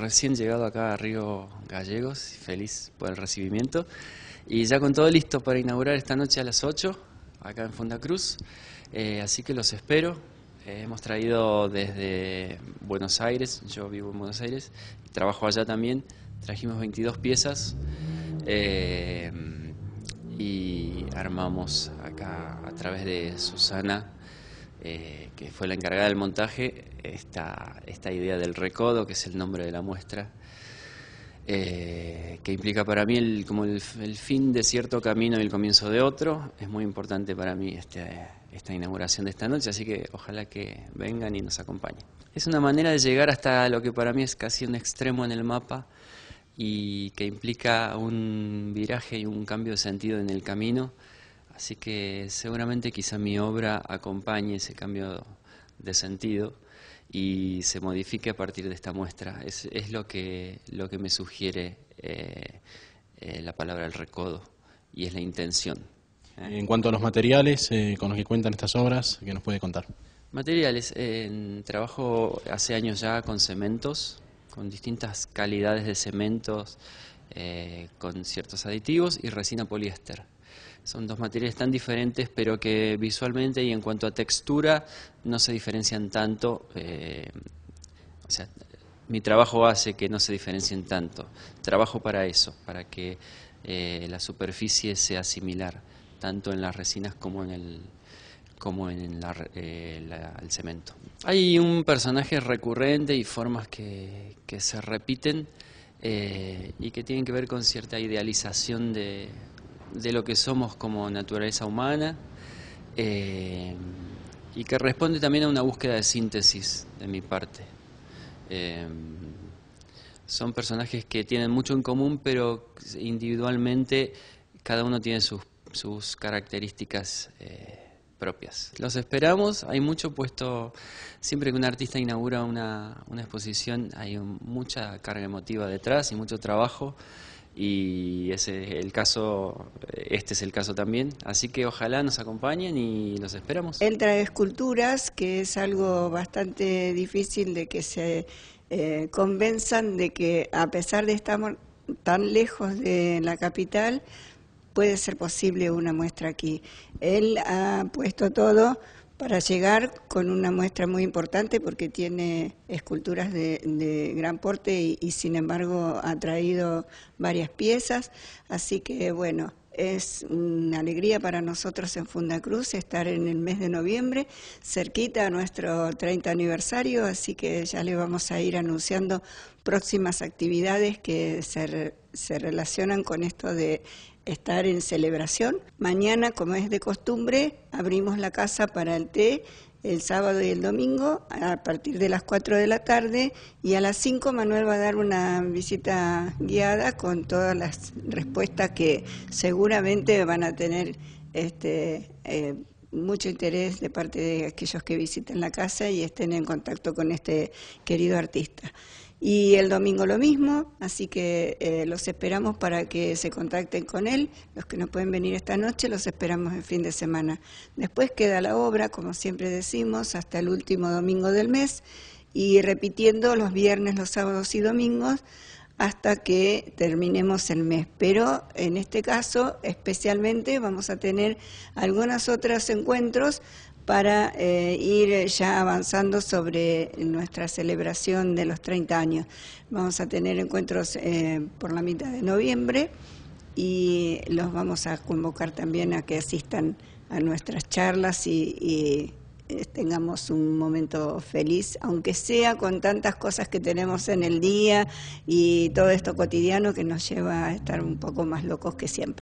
recién llegado acá a Río Gallegos, feliz por el recibimiento. Y ya con todo listo para inaugurar esta noche a las 8, acá en Funda Cruz. Eh, así que los espero. Eh, hemos traído desde Buenos Aires, yo vivo en Buenos Aires, trabajo allá también. Trajimos 22 piezas eh, y armamos acá a través de Susana eh, que fue la encargada del montaje, esta, idea del recodo, que es el nombre de la muestra, eh, que implica para mí el, como el, fin de cierto camino y el comienzo de otro. Es muy importante para mí este, esta inauguración de esta noche, así que ojalá que vengan y nos acompañen. Es una manera de llegar hasta lo que para mí es casi un extremo en el mapa y que implica un viraje y un cambio de sentido en el camino Así que seguramente quizá mi obra acompañe ese cambio de sentido y se modifique a partir de esta muestra. Es, es lo, que, lo que me sugiere eh, eh, la palabra el recodo y es la intención. ¿eh? En cuanto a los materiales con los que cuentan estas obras, ¿qué nos puede contar? Materiales. trabajo hace años ya con cementos, con distintas calidades de cementos, con ciertos aditivos y resina poliéster. Son dos materiales tan diferentes, pero que visualmente y en cuanto a textura no se diferencian tanto. Eh, mi trabajo hace que no se diferencien tanto. Trabajo para eso, para que eh, la superficie sea similar, tanto en las resinas como en el, como en eh, el cemento. Hay un personaje recurrente y formas que, se repiten y que tienen que ver con cierta idealización de, de lo que somos como naturaleza humana eh, y que responde también a una búsqueda de síntesis de mi parte. Eh, son personajes que tienen mucho en común, pero individualmente cada uno tiene sus, sus características eh, propias. Los esperamos, hay mucho puesto, siempre que un artista inaugura una, exposición hay mucha carga emotiva detrás y mucho trabajo y ese es el caso, este es el caso también. Así que ojalá nos acompañen y los esperamos. Él trae esculturas, que es algo bastante difícil de que se eh, convenzan de que a pesar de estar tan lejos de la capital, puede ser posible una muestra aquí. Él ha puesto todo para llegar con una muestra muy importante porque tiene esculturas de, gran porte y, sin embargo ha traído varias piezas. Así que bueno, es una alegría para nosotros en Funda Cruz estar en el mes de noviembre, cerquita a nuestro 30 aniversario, así que ya le vamos a ir anunciando próximas actividades que se, se relacionan con esto de estar en celebración. Mañana, como es de costumbre, abrimos la casa para el té el sábado y el domingo a partir de las 4 de la tarde y a las 5 Manuel va a dar una visita guiada con todas las respuestas que seguramente van a tener este, eh, mucho interés de parte de aquellos que visiten la casa y estén en contacto con este querido artista. Y el domingo lo mismo, así que eh, los esperamos para que se contacten con él. Los que no pueden venir esta noche, los esperamos el fin de semana. Después queda la obra, como siempre decimos, hasta el último domingo del mes y repitiendo los viernes, los sábados y domingos hasta que terminemos el mes. Pero en este caso, especialmente, vamos a tener algunos otros encuentros para eh, ir ya avanzando sobre nuestra celebración de los 30 años. Vamos a tener encuentros eh, por la mitad de noviembre y los vamos a convocar también a que asistan a nuestras charlas y eh, tengamos un momento feliz, aunque sea con tantas cosas que tenemos en el día y todo esto cotidiano que nos lleva a estar un poco más locos que siempre.